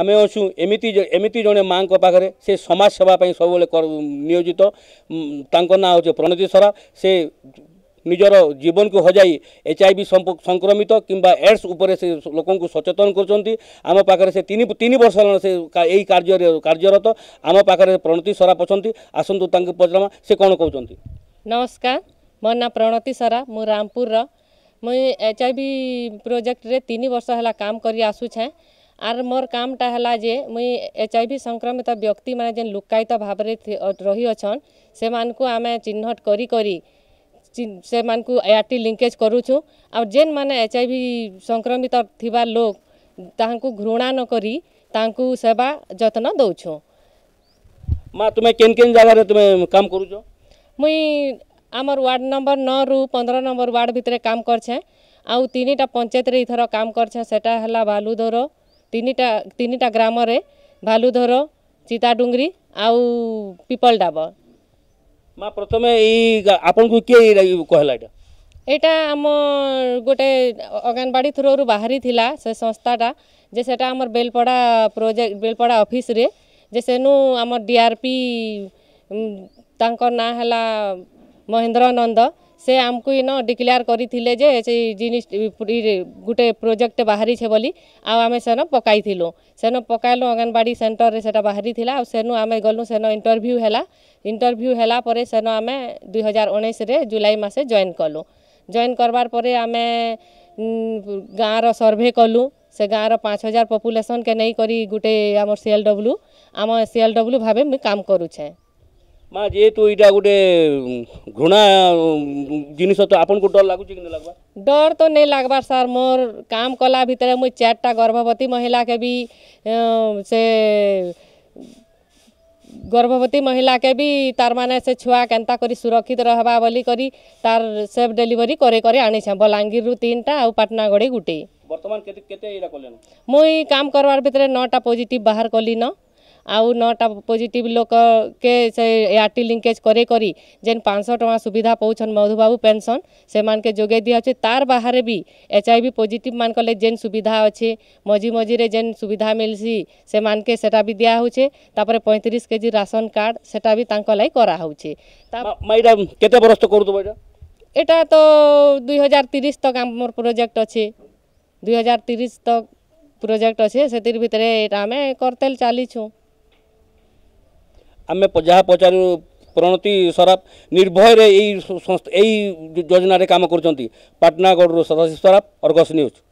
ଆମେ ଅଛୁ ଏମିତି ଏମିତି ଜଣେ ମାଆଙ୍କ ପାଖରେ ସେ ସମାଜ ସେବା ପାଇଁ ସବୁବେଳେ ନିୟୋଜିତ ତାଙ୍କ ନାଁ ହେଉଛି ପ୍ରଣତି ସରା ସେ ନିଜର ଜୀବନକୁ ହଜାଇ ଏଚ୍ଆଇଭି ସଂକ୍ରମିତ କିମ୍ବା ଏଡ୍ସ ଉପରେ ସେ ଲୋକଙ୍କୁ ସଚେତନ କରୁଛନ୍ତି ଆମ ପାଖରେ ସେ ତିନି ତିନି ବର୍ଷ ହେଲାଣି ସେ ଏଇ କାର୍ଯ୍ୟରେ କାର୍ଯ୍ୟରତ ଆମ ପାଖରେ ପ୍ରଣତି ସରାପ ଅଛନ୍ତି ଆସନ୍ତୁ ତାଙ୍କୁ ପଚରାମା ସେ କ'ଣ କହୁଛନ୍ତି ନମସ୍କାର ମୋ ନାଁ ପ୍ରଣତି ସରା ମୁଁ ରାମପୁରର ମୁଇଁ ଏଚ୍ଆଇଭି ପ୍ରୋଜେକ୍ଟରେ ତିନି ବର୍ଷ ହେଲା କାମ କରି ଆସୁଛେଁ আর মোর কামটা হেলা যে মুই এচআইভি সংক্রমিত ব্যক্তি মানে যে লুকায়িত ভাবে রহিଅছন সেমানকু আমি চিহ্নট করি করি ସେମାନଙ୍କୁ ଆର୍ଟି ଲିଙ୍କେଜ୍ କରୁଛୁ ଆଉ ଯେନ୍ମାନେ ଏଚ୍ ଆଇ ଭି ସଂକ୍ରମିତ ଥିବା ଲୋକ ତାହାଙ୍କୁ ଘୃଣା ନକରି ତାଙ୍କୁ ସେବା ଯତ୍ନ ଦେଉଛୁ ମା ତୁମେ କେନ୍ କେନ୍ ଜାଗାରେ ତୁମେ କାମ କରୁଛ ମୁଇଁ ଆମର ୱାର୍ଡ଼ ନମ୍ବର ନଅରୁ ପନ୍ଦର ନମ୍ବର ୱାର୍ଡ଼ ଭିତରେ କାମ କରିଛେଁ ଆଉ ତିନିଟା ପଞ୍ଚାୟତରେ ଏଥର କାମ କରିଛେଁ ସେଟା ହେଲା ବାଲୁଦୋର ତିନିଟା ତିନିଟା ଗ୍ରାମରେ ଭାଲୁଧର ଚିତାଡୁଙ୍ଗରି ଆଉ ପିପଲ ଡାବ ମା ପ୍ରଥମେ ଏଇ ଆପଣଙ୍କୁ କିଏ କହିଲା ଏଇଟା ଏଇଟା ଆମ ଗୋଟେ ଅଙ୍ଗନବାଡ଼ି ଥ୍ରୋରୁ ବାହାରିଥିଲା ସେ ସଂସ୍ଥାଟା ଯେ ସେଟା ଆମର ବେଲପଡ଼ା ପ୍ରୋଜେକ୍ଟ ବେଲପଡ଼ା ଅଫିସରେ ଯେ ସେନୁ ଆମର ଡି ଆର୍ ପି ତାଙ୍କର ନାଁ ହେଲା ମହେନ୍ଦ୍ର ନନ୍ଦ ସେ ଆମକୁ ଇନ ଡିକ୍ଲେୟାର କରିଥିଲେ ଯେ ସେ ଜିନିଷ ଗୋଟେ ପ୍ରୋଜେକ୍ଟ ବାହାରିଛେ ବୋଲି ଆଉ ଆମେ ସେନ ପକାଇଥିଲୁ ସେନ ପକାଇଲୁ ଅଙ୍ଗନବାଡ଼ି ସେଣ୍ଟରରେ ସେଟା ବାହାରିଥିଲା ଆଉ ସେନୁ ଆମେ ଗଲୁ ସେନ ଇଣ୍ଟରଭ୍ୟୁ ହେଲା ଇଣ୍ଟରଭ୍ୟୁ ହେଲା ପରେ ସେନ ଆମେ ଦୁଇ ହଜାର ଉଣେଇଶରେ ଜୁଲାଇ ମାସେ ଜଏନ୍ କଲୁ ଜଏନ୍ କରବାର୍ ପରେ ଆମେ ଗାଁର ସର୍ଭେ କଲୁ ସେ ଗାଁର ପାଞ୍ଚ ହଜାର ପପୁଲେସନ୍କେ ନେଇକରି ଗୋଟେ ଆମର ସି ଏଲ୍ ଡବ୍ଲୁ ଆମ ସି ଏଲ୍ ଡବ୍ଲୁ ଭାବେ ମୁଇଁ କାମ କରୁଛେଁ মা যেহেতু এটা গোটে ঘৃণা জিনিস তো আপনার ডর লাগুছে কি লাগবা ডর তো নেই লাগবার স্যার মোর কাম কলা ভিতরে মুই চারটা গর্ভবতী মহিলাকে বি সে গর্ভবতী মহিলাকে বি তার মানে সে ছুয়া কেন্তা করি সুরক্ষিত রহবা বলি করি তার সেফ ডেলিভারি করে করে আনিছে বলাঙ্গীররু তিনটা আর পাটনাগড়ে গোটে বর্তমান কেতে কেতে এটা কলেন মুই কাম করবার ভিতরে নটা পজিটিভ বাহার কলি না ଆଉ ନଅଟା ପଜିଟିଭ୍ ଲୋକକେ ସେ ଆର୍ ଲିଙ୍କେଜ୍ କରେଇ କରି ଯେନ୍ ପାଞ୍ଚଶହ ଟଙ୍କା ସୁବିଧା ପାଉଛନ୍ ମଧୁବାବୁ ପେନ୍ସନ୍ ସେମାନକେ ଯୋଗେଇ ଦିଆହେଉଛେ ତାର୍ ବାହାରେ B H I V positive ମାନଙ୍କର ଲାଗି ଯେନ୍ ସୁବିଧା ଅଛେ ମଝି ମଝିରେ ଯେନ୍ ସୁବିଧା ମିଲ୍ସି ସେମାନକେ ସେଟା ବି ଦିଆହେଉଛେ ତାପରେ ପଇଁତିରିଶ କେଜି ରାସନ୍ କାର୍ଡ଼ ସେଟା ବି ତାଙ୍କ ଲାଗି କରାହେଉଛେ ମ୍ୟାଡ଼ାମ୍ କେତେ ବର୍ଷ ତ କରୁଥିବ ଏଇଟା ଏଇଟା ତ ଦୁଇ ହଜାର ତିରିଶ ତକ୍ ଆମର ପ୍ରୋଜେକ୍ଟ ଅଛେ ଦୁଇ ହଜାର ତିରିଶ ତକ୍ ପ୍ରୋଜେକ୍ଟ ଅଛେ ସେଥିର୍ ଭିତରେ ଏଇଟା ଆମେ କରିତେଲ ଚାଲିଛୁଁ ଆମେ ଯାହା ପଚାରୁ ପ୍ରଣତି ସରାଫ ନିର୍ଭୟରେ ଏଇ ଏଇ ଯୋଜନାରେ କାମ କରୁଛନ୍ତି ପାଟନାଗଡ଼ରୁ ସଦାଶିବ ସରାଫ ଅର୍ଗସ୍ ନ୍ୟୁଜ୍